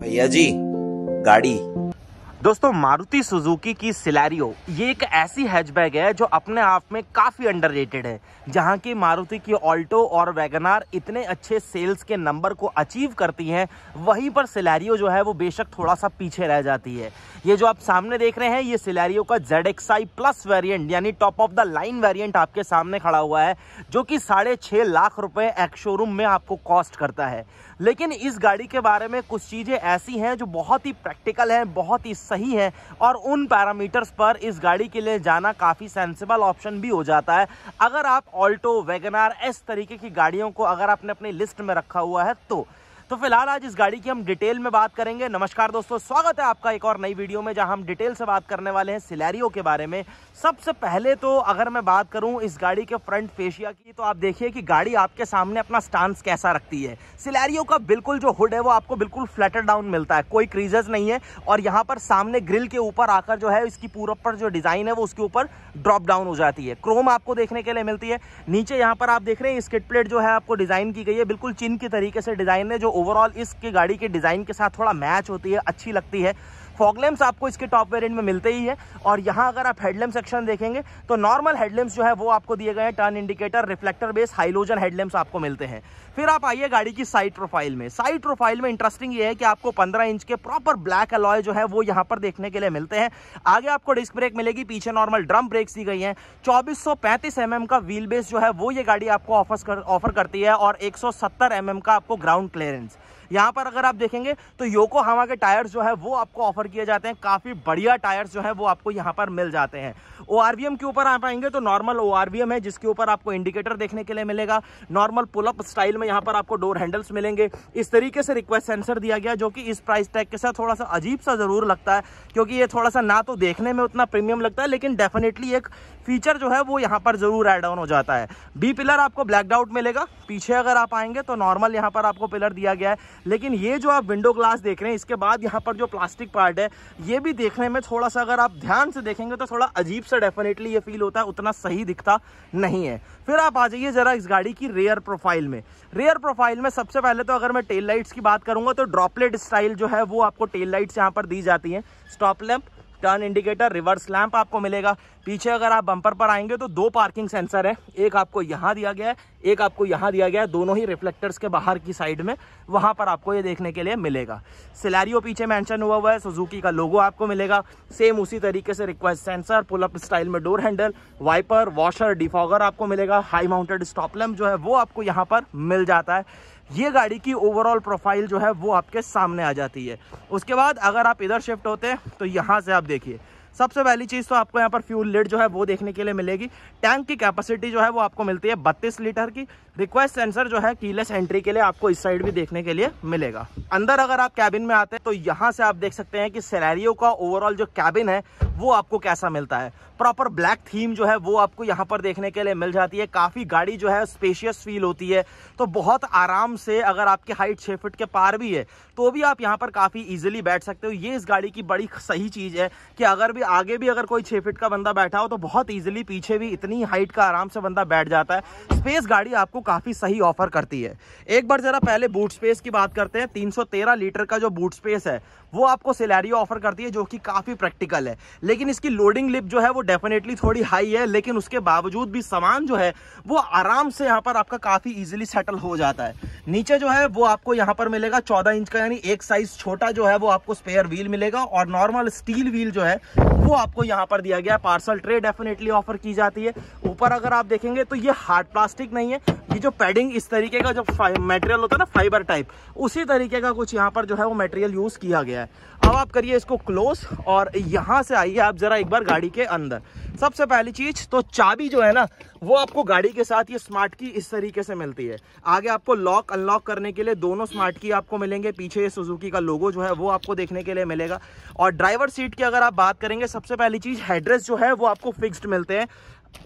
भैया जी गाड़ी दोस्तों मारुति सुजुकी की सिलैरियो ये एक ऐसी हैचबैग है जो अपने आप में काफ़ी अंडररेटेड है जहाँ की मारुति की ऑल्टो और वैगनार इतने अच्छे सेल्स के नंबर को अचीव करती हैं वहीं पर सिलैरियो जो है वो बेशक थोड़ा सा पीछे रह जाती है ये जो आप सामने देख रहे हैं ये सिलैरियो का Z X I plus variant यानी top of the line variant आपके सामने खड़ा हुआ है जो कि साढ़े छः लाख रुपये एक शोरूम में आपको कॉस्ट करता है लेकिन इस गाड़ी के बारे में कुछ चीज़ें ऐसी हैं जो बहुत ही प्रैक्टिकल हैं बहुत ही सही है और उन पैरामीटर्स पर इस गाड़ी के लिए जाना काफ़ी सेंसिबल ऑप्शन भी हो जाता है अगर आप ऑल्टो वैगनार इस तरीके की गाड़ियों को अगर आपने अपनी लिस्ट में रखा हुआ है तो तो फिलहाल आज इस गाड़ी की हम डिटेल में बात करेंगे नमस्कार दोस्तों स्वागत है आपका एक और नई वीडियो में जहां हम डिटेल से बात करने वाले हैं सिलैरियो के बारे में सबसे पहले तो अगर मैं बात करूं इस गाड़ी के फ्रंट फेशिया की तो आप देखिए कि गाड़ी आपके सामने अपना स्टांस कैसा रखती है सिलैरियो का बिल्कुल जो हुड है वो आपको बिल्कुल फ्लैटर डाउन मिलता है कोई क्रीजेस नहीं है और यहाँ पर सामने ग्रिल के ऊपर आकर जो है इसकी पूरा पर जो डिज़ाइन है वो उसके ऊपर ड्रॉप डाउन हो जाती है क्रोम आपको देखने के लिए मिलती है नीचे यहाँ पर आप देख रहे हैं स्किट प्लेट जो है आपको डिज़ाइन की गई है बिल्कुल चिन के तरीके से डिज़ाइन है जो ओवरऑल इसके गाड़ी के डिज़ाइन के साथ थोड़ा मैच होती है अच्छी लगती है फॉगलेम्स आपको इसके टॉप वेरियंट में मिलते ही है और यहाँ अगर आप हेडलेम्स सेक्शन देखेंगे तो नॉर्मल हेडलेम्स जो है वो आपको दिए गए हैं turn indicator reflector base halogen headlamps आपको मिलते हैं फिर आप आइए गाड़ी की साइड प्रोफाइल में साइड प्रोफाइल में इंटरेस्टिंग ये है कि आपको पंद्रह इंच के प्रॉपर ब्लैक अलॉय जो है वो यहाँ पर देखने के लिए मिलते हैं आगे आपको डिस्क ब्रेक मिलेगी पीछे नॉर्मल ड्रम ब्रेक्स दी गई हैं चौबीस सौ mm का व्हील बेस जो है वो ये गाड़ी आपको ऑफर कर करती है और एक सौ mm का आपको ग्राउंड क्लियरेंस यहाँ पर अगर आप देखेंगे तो योको हवा के टायर्स जो है वो आपको ऑफर किए जाते हैं काफ़ी बढ़िया टायर्स जो है वो आपको यहाँ पर मिल जाते हैं ओ के ऊपर आप आएंगे तो नॉर्मल ओ है जिसके ऊपर आपको इंडिकेटर देखने के लिए मिलेगा नॉर्मल पुलअप स्टाइल में यहाँ पर आपको डोर हैंडल्स मिलेंगे इस तरीके से रिक्वेस्ट सेंसर दिया गया जो कि इस प्राइस टैग के साथ थोड़ा सा अजीब सा ज़रूर लगता है क्योंकि ये थोड़ा सा ना तो देखने में उतना प्रीमियम लगता है लेकिन डेफिनेटली एक फीचर जो है वो यहाँ पर ज़रूर एड ऑन हो जाता है बी पिलर आपको ब्लैकड आउट मिलेगा पीछे अगर आप आएंगे तो नॉर्मल यहाँ पर आपको पिलर दिया गया है लेकिन ये जो आप विंडो ग्लास देख रहे हैं इसके बाद यहाँ पर जो प्लास्टिक पार्ट है ये भी देखने में थोड़ा सा अगर आप ध्यान से देखेंगे तो थोड़ा अजीब सा डेफिनेटली ये फील होता है उतना सही दिखता नहीं है फिर आप आ जाइए ज़रा इस गाड़ी की रेयर प्रोफाइल में रेयर प्रोफाइल में सबसे पहले तो अगर मैं टेल लाइट्स की बात करूँगा तो ड्रॉपलेट स्टाइल जो है वो आपको टेल लाइट्स यहाँ पर दी जाती है stop lamp turn indicator reverse lamp आपको मिलेगा पीछे अगर आप बंपर पर आएंगे तो दो पार्किंग सेंसर है एक आपको यहाँ दिया गया है एक आपको यहाँ दिया गया है दोनों ही रिफ्लेक्टर्स के बाहर की साइड में वहाँ पर आपको ये देखने के लिए मिलेगा सिलैरियो पीछे मैंशन हुआ हुआ है सुजुकी का लोगो आपको मिलेगा सेम उसी तरीके से रिक्वेस्ट सेंसर पुलअप स्टाइल में door handle wiper washer defogger आपको मिलेगा हाई माउंटेड स्टॉपलम जो है वो आपको यहाँ पर मिल जाता है ये गाड़ी की ओवरऑल प्रोफाइल जो है वो आपके सामने आ जाती है उसके बाद अगर आप इधर शिफ्ट होते हैं तो यहाँ से आप देखिए सबसे पहली चीज़ तो आपको यहाँ पर फ्यूल लिड जो है वो देखने के लिए मिलेगी टैंक की कैपेसिटी जो है वो आपको मिलती है बत्तीस लीटर की रिक्वेस्ट सेंसर जो है कीलेस एंट्री के लिए आपको इस साइड भी देखने के लिए मिलेगा अंदर अगर आप कैबिन में आते हैं तो यहाँ से आप देख सकते हैं कि सैलैरियो का ओवरऑल जो कैबिन है वो आपको कैसा मिलता है प्रॉपर ब्लैक थीम जो है वो आपको यहाँ पर देखने के लिए मिल जाती है काफ़ी गाड़ी जो है स्पेशियस फील होती है तो बहुत आराम से अगर आपकी हाइट छः फिट के पार भी है तो भी आप यहाँ पर काफ़ी ईजिली बैठ सकते हो ये इस गाड़ी की बड़ी सही चीज़ है कि अगर भी आगे भी अगर कोई छः फिट का बंदा बैठा हो तो बहुत ईजिली पीछे भी इतनी हाइट का आराम से बंदा बैठ जाता है स्पेस गाड़ी आपको काफ़ी सही ऑफर करती है एक बार ज़रा पहले बूट स्पेस की बात करते हैं तीन लीटर का जो बूट स्पेस है वो आपको सिलेरियो ऑफर करती है जो कि काफ़ी प्रैक्टिकल है लेकिन इसकी लोडिंग लिप जो है वो डेफिनेटली थोड़ी हाई है लेकिन उसके बावजूद भी सामान जो है वो आराम से यहाँ पर आपका काफ़ी इजिली सेटल हो जाता है नीचे जो है वो आपको यहाँ पर मिलेगा चौदह इंच का यानी एक साइज छोटा जो है वो आपको स्पेयर व्हील मिलेगा और नॉर्मल स्टील व्हील जो है वो आपको यहाँ पर दिया गया पार्सल ट्रे डेफिनेटली ऑफर की जाती है ऊपर अगर आप देखेंगे तो ये हार्ड प्लास्टिक नहीं है ये जो पैडिंग इस तरीके का जो मटेरियल होता है ना फाइबर टाइप उसी तरीके का कुछ यहाँ पर जो है वो मटेरियल यूज़ किया गया है अब आप करिए इसको क्लोज और यहाँ से आइए चलिए आप ज़रा एक बार गाड़ी के अंदर सबसे पहली चीज़ तो चाबी जो है ना वो आपको गाड़ी के साथ ये स्मार्ट की इस तरीके से मिलती है आगे आपको लॉक अनलॉक करने के लिए दोनों स्मार्ट की आपको मिलेंगे पीछे ये सुजुकी का लोगो जो है वो आपको देखने के लिए मिलेगा और ड्राइवर सीट की अगर आप बात करेंगे सबसे पहली चीज़ हेड्रेस जो है वो आपको फिक्स्ड मिलते हैं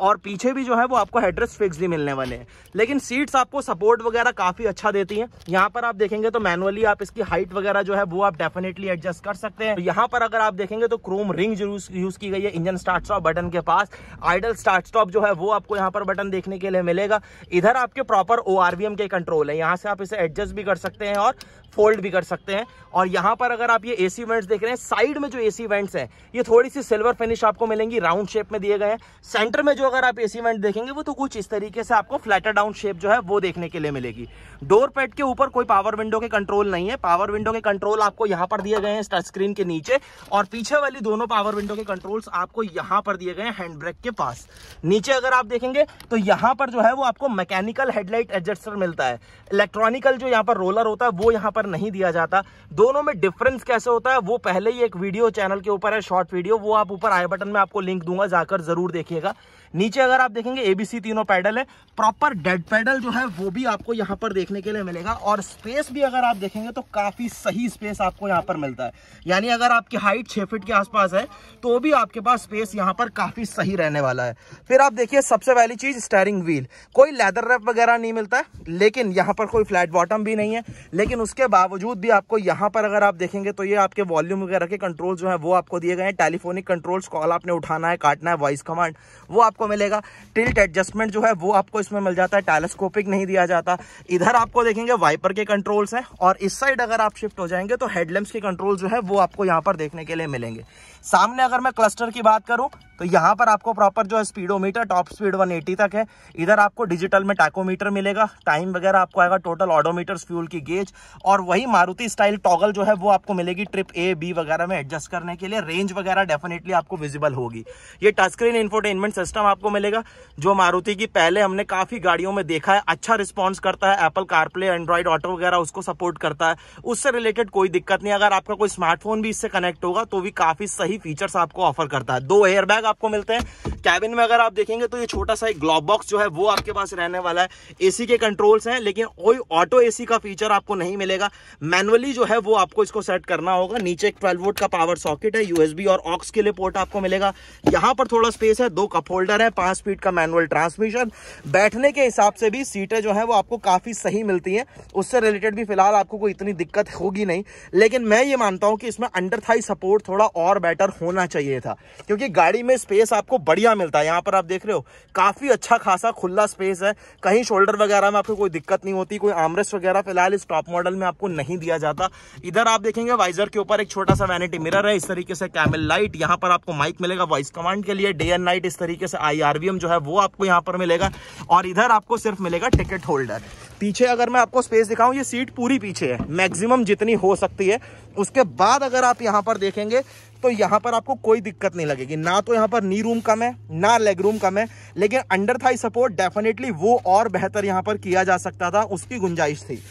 और पीछे भी जो है वो आपको हेड्रेस फिक्स ही मिलने वाले हैं लेकिन सीट्स आपको सपोर्ट वगैरह काफ़ी अच्छा देती हैं यहाँ पर आप देखेंगे तो मैनुअली आप इसकी हाइट वगैरह जो है वो आप डेफिनेटली एडजस्ट कर सकते हैं तो यहाँ पर अगर आप देखेंगे तो क्रोम रिंग यूज़ की गई है इंजन स्टार्ट स्टॉप बटन के पास आइडल स्टार्ट स्टॉप जो है वो आपको यहाँ पर बटन देखने के लिए मिलेगा इधर आपके प्रॉपर ओ के कंट्रोल है यहाँ से आप इसे एडजस्ट भी कर सकते हैं और फोल्ड भी कर सकते हैं और यहाँ पर अगर आप ये ए सी देख रहे हैं साइड में जो ए सी हैं ये थोड़ी सी सिल्वर फिनिश आपको मिलेंगी राउंड शेप में दिए गए हैं सेंटर में जो अगर आप एसी वेंट देखेंगे वो तो कुछ इस तरीके से आपको फ्लैटर डाउन शेप जो है वो देखने के लिए मिलेगी डोर पैड के ऊपर कोई पावर विंडो के कंट्रोल नहीं है पावर विंडो के कंट्रोल आपको यहाँ पर दिए गए हैं टच स्क्रीन के नीचे और पीछे वाली दोनों पावर विंडो के कंट्रोल्स आपको यहाँ पर दिए गए हैं हैंड ब्रेक के पास नीचे अगर आप देखेंगे तो यहाँ पर जो है वो आपको मैकेनिकल हेडलाइट एडजस्टर मिलता है इलेक्ट्रॉनिकल जो यहाँ पर रोलर होता है वो यहाँ पर नहीं दिया जाता दोनों में डिफरेंस कैसे होता है वो पहले ही एक वीडियो चैनल के ऊपर है शॉर्ट वीडियो वो आप ऊपर आई बटन में आपको लिंक दूंगा जाकर जरूर देखिएगा नीचे अगर आप देखेंगे एबीसी तीनों पैडल है प्रॉपर डेड पैडल जो है वो भी आपको यहाँ पर देखने के लिए मिलेगा और स्पेस भी अगर आप देखेंगे तो काफ़ी सही स्पेस आपको यहाँ पर मिलता है यानी अगर आपकी हाइट छह फिट के आसपास है तो भी आपके पास स्पेस यहाँ पर काफ़ी सही रहने वाला है फिर आप देखिए सबसे पहली चीज़ स्टेयरिंग व्हील कोई लेदर रैप वगैरह नहीं मिलता है लेकिन यहाँ पर कोई फ्लैट बॉटम भी नहीं है लेकिन उसके बावजूद भी आपको यहाँ पर अगर आप देखेंगे तो ये आपके वॉल्यूम वगैरह के कंट्रोल जो है वो आपको दिए गए हैं टेलीफोनिक कंट्रोल्स कॉल आपने उठाना है काटना है वॉइस कमांड वो आपको आपको मिलेगा टिल्ट एडजस्टमेंट जो है वो आपको इसमें मिल जाता है टेलीस्कोपिक नहीं दिया जाता इधर आपको देखेंगे वाइपर के कंट्रोल्स हैं और इस साइड अगर आप शिफ्ट हो जाएंगे तो हेडलैम्प्स के कंट्रोल जो है वो आपको यहाँ पर देखने के लिए मिलेंगे सामने अगर मैं क्लस्टर की बात करूँ तो यहाँ पर आपको प्रॉपर जो है स्पीडोमीटर टॉप स्पीड वन तक है इधर आपको डिजिटल में टैकोमीटर मिलेगा टाइम वगैरह आपको आएगा टोटल ऑडोमीटर फ्यूल की गेज और वही मारुति स्टाइल टॉगल जो है वो आपको मिलेगी ट्रिप ए बी वगैरह में एडजस्ट करने के लिए रेंज वगैरह डेफिनेटली आपको विजिबल होगी ये टच स्क्रीन इन्फोटेनमेंट सिस्टम आपको मिलेगा जो मारुति की पहले हमने काफ़ी गाड़ियों में देखा है अच्छा रिस्पॉन्स करता है एप्पल कारप्ले एंड्रॉइड ऑटो वगैरह उसको सपोर्ट करता है उससे रिलेटेड कोई दिक्कत नहीं अगर आपका कोई स्मार्टफोन भी इससे कनेक्ट होगा तो भी काफ़ी सही फीचर्स आपको ऑफर करता है दो एयरबैग आपको मिलते हैं कैबिन में अगर आप देखेंगे तो ये छोटा सा एक ग्लॉब बॉक्स जो है वो आपके पास रहने वाला है एसी के कंट्रोल्स हैं लेकिन कोई ऑटो एसी का फीचर आपको नहीं मिलेगा मैनुअली जो है वो आपको इसको सेट करना होगा नीचे एक 12 वोल्ट का पावर सॉकेट है यूएसबी और ऑक्स के लिए पोर्ट आपको मिलेगा यहाँ पर थोड़ा स्पेस है दो कप होल्डर है पांच स्पीड का मैनुअल ट्रांसमिशन बैठने के हिसाब से भी सीटें जो है वो आपको काफ़ी सही मिलती हैं उससे रिलेटेड भी फिलहाल आपको कोई इतनी दिक्कत होगी नहीं लेकिन मैं ये मानता हूं कि इसमें अंडर थाई सपोर्ट थोड़ा और बेटर होना चाहिए था क्योंकि गाड़ी में स्पेस आपको बढ़िया मिलता है यहां पर आप देख रहे हो काफ़ी अच्छा खासा खुला स्पेस है कहीं शोल्डर वगैरह में आपको कोई दिक्कत नहीं होती कोई आमरेस्ट वगैरह फिलहाल इस टॉप मॉडल में आपको नहीं दिया जाता इधर आप देखेंगे वाइजर के ऊपर एक छोटा सा वैनिटी मिरर है इस तरीके से कैमल लाइट यहां पर आपको माइक मिलेगा वॉइस कमांड के लिए डे एंड नाइट इस तरीके से आईआरवीएम जो है वो आपको यहाँ पर मिलेगा और इधर आपको सिर्फ मिलेगा टिकट होल्डर पीछे अगर मैं आपको स्पेस दिखाऊं ये सीट पूरी पीछे है मैक्सिमम जितनी हो सकती है उसके बाद अगर आप यहाँ पर देखेंगे तो यहाँ पर आपको कोई दिक्कत नहीं लगेगी ना तो यहाँ पर नी रूम कम है ना लेग रूम कम है लेकिन अंडर थाई सपोर्ट डेफिनेटली वो और बेहतर यहाँ पर किया जा सकता था उसकी गुंजाइश थी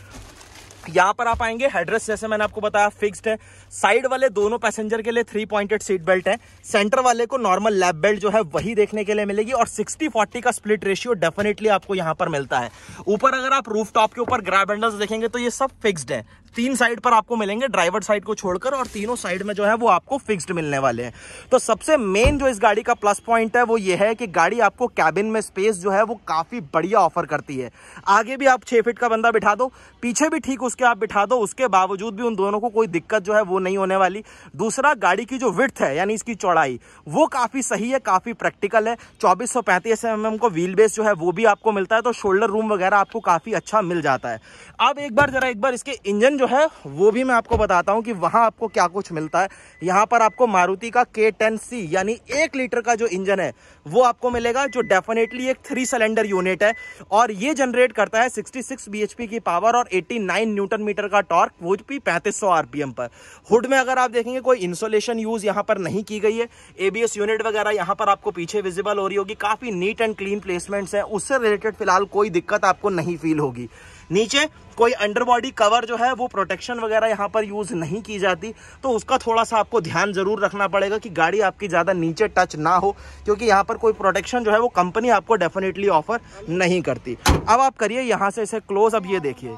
यहाँ पर आप आएंगे हेडरेस्ट जैसे मैंने आपको बताया फिक्स्ड है साइड वाले दोनों पैसेंजर के लिए थ्री पॉइंटेड सीट बेल्ट है सेंटर वाले को नॉर्मल लैब बेल्ट जो है वही देखने के लिए मिलेगी और 60-40 का स्प्लिट रेशियो डेफिनेटली आपको यहाँ पर मिलता है ऊपर अगर आप रूफ टॉप के ऊपर ग्रैब हैंडल्स देखेंगे तो ये सब फिक्सड है तीन साइड पर आपको मिलेंगे ड्राइवर साइड को छोड़कर और तीनों साइड में जो है वो आपको फिक्स्ड मिलने वाले हैं तो सबसे मेन जो इस गाड़ी का प्लस पॉइंट है वो ये है कि गाड़ी आपको कैबिन में स्पेस जो है वो काफ़ी बढ़िया ऑफर करती है आगे भी आप छह फिट का बंदा बिठा दो पीछे भी ठीक उसके आप बिठा दो उसके बावजूद भी उन दोनों को कोई दिक्कत जो है वो नहीं होने वाली दूसरा गाड़ी की जो विथ है यानी इसकी चौड़ाई वो काफ़ी सही है काफ़ी प्रैक्टिकल है चौबीस सौ पैंतीस एम एम को व्हील बेस जो है वो भी आपको मिलता है तो शोल्डर रूम वगैरह आपको काफ़ी अच्छा मिल जाता है अब एक बार जरा एक बार इसके इंजन जो है वो भी मैं आपको बताता हूँ कि वहाँ आपको क्या कुछ मिलता है यहाँ पर आपको मारुति का के टेन सी यानी एक लीटर का जो इंजन है वो आपको मिलेगा जो डेफिनेटली एक थ्री सिलेंडर यूनिट है और ये जनरेट करता है 66 bhp की पावर और 89 न्यूटन मीटर का टॉर्क वो भी पैंतीस आरपीएम पर हुड में अगर आप देखेंगे कोई इंसोलेशन यूज यहाँ पर नहीं की गई है एबीएस यूनिट वगैरह यहाँ पर आपको पीछे विजिबल हो रही होगी काफी नीट एंड क्लीन प्लेसमेंट्स है उससे रिलेटेड फिलहाल कोई दिक्कत आपको नहीं फील होगी नीचे कोई अंडरबॉडी कवर जो है वो प्रोटेक्शन वगैरह यहाँ पर यूज़ नहीं की जाती तो उसका थोड़ा सा आपको ध्यान जरूर रखना पड़ेगा कि गाड़ी आपकी ज़्यादा नीचे टच ना हो क्योंकि यहाँ पर कोई प्रोटेक्शन जो है वो कंपनी आपको डेफिनेटली ऑफर नहीं करती अब आप करिए यहाँ से इसे क्लोज अब ये देखिए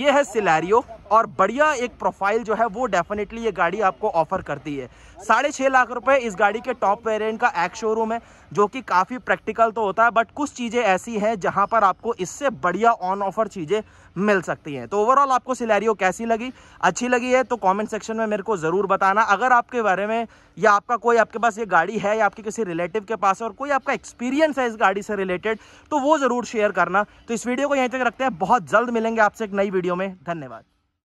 ये है सिलैरियो और बढ़िया एक प्रोफाइल जो है वो डेफिनेटली ये गाड़ी आपको ऑफर करती है साढ़े छः लाख रुपए इस गाड़ी के टॉप वेरिएंट का एक्स शोरूम है जो कि काफ़ी प्रैक्टिकल तो होता है बट कुछ चीज़ें ऐसी हैं जहां पर आपको इससे बढ़िया ऑन ऑफर चीज़ें मिल सकती हैं तो ओवरऑल आपको सिलेरियो कैसी लगी अच्छी लगी है तो कमेंट सेक्शन में मेरे को ज़रूर बताना अगर आपके बारे में या आपका कोई आपके पास ये गाड़ी है या आपके किसी रिलेटिव के पास है और कोई आपका एक्सपीरियंस है इस गाड़ी से रिलेटेड तो वो ज़रूर शेयर करना तो इस वीडियो को यहीं तक रखते हैं बहुत जल्द मिलेंगे आपसे एक नई वीडियो में धन्यवाद